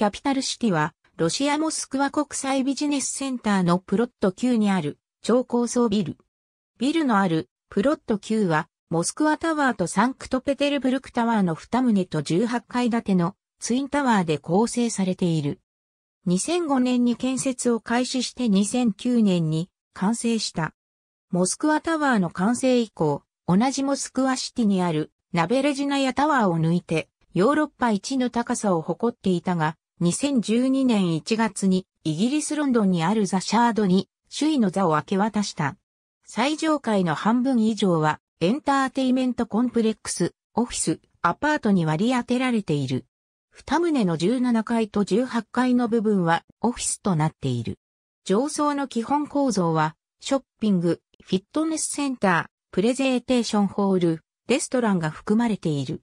キャピタルシティは、ロシアモスクワ国際ビジネスセンターのプロット9にある超高層ビル。ビルのあるプロット9は、モスクワタワーとサンクトペテルブルクタワーの2棟と18階建てのツインタワーで構成されている。2005年に建設を開始して2009年に完成した。モスクワタワーの完成以降、同じモスクワシティにあるナベレジナヤタワーを抜いてヨーロッパ一の高さを誇っていたが、2012年1月にイギリスロンドンにあるザ・シャードに首位の座を明け渡した。最上階の半分以上はエンターテイメントコンプレックス、オフィス、アパートに割り当てられている。二棟の17階と18階の部分はオフィスとなっている。上層の基本構造は、ショッピング、フィットネスセンター、プレゼーテーションホール、レストランが含まれている。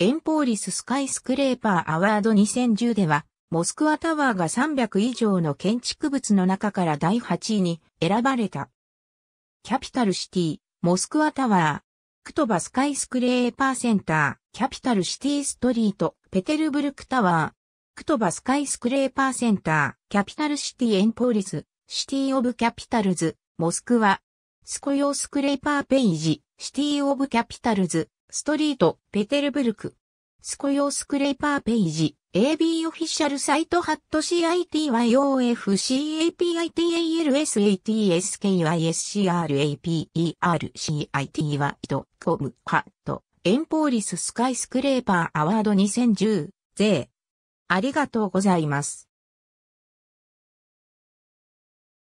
エンポーリススカイスクレーパーアワード2010では、モスクワタワーが300以上の建築物の中から第8位に選ばれた。キャピタルシティ、モスクワタワー、クトバスカイスクレーパーセンター、キャピタルシティストリート、ペテルブルクタワー、クトバスカイスクレーパーセンター、キャピタルシティエンポーリス、シティオブキャピタルズ、モスクワ、スコヨースクレーパーペイジ、シティオブキャピタルズ、ストリート、ペテルブルク、スコヨースクレーパーペイジ、AB オフィシャルサイトハット CITYOFCAPITALSATSKYSCRAPERCITY.com ハットエンポーリススカイスクレーパーアワード2010税ありがとうございます。